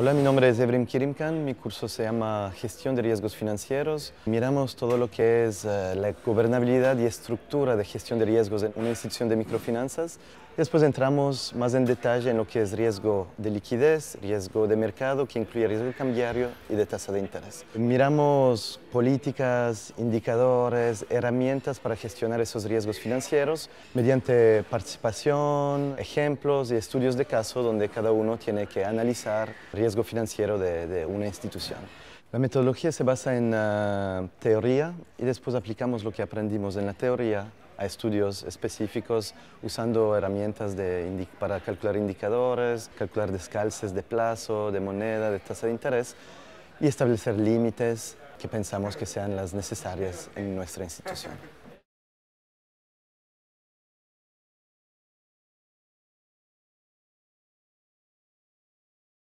Hola, mi nombre es Evrim Kirimkan, mi curso se llama Gestión de Riesgos Financieros. Miramos todo lo que es eh, la gobernabilidad y estructura de gestión de riesgos en una institución de microfinanzas. Después entramos más en detalle en lo que es riesgo de liquidez, riesgo de mercado, que incluye riesgo cambiario y de tasa de interés. Miramos políticas, indicadores, herramientas para gestionar esos riesgos financieros mediante participación, ejemplos y estudios de caso donde cada uno tiene que analizar riesgos financiero de, una institución. La metodología se basa en ah, teoría y después aplicamos lo que aprendimos en la teoría a estudios específicos usando herramientas para calcular indicadores, calcular descalces de plazo, de moneda, de tasa de interés y establecer límites que pensamos que sean las necesarias en nuestra institución.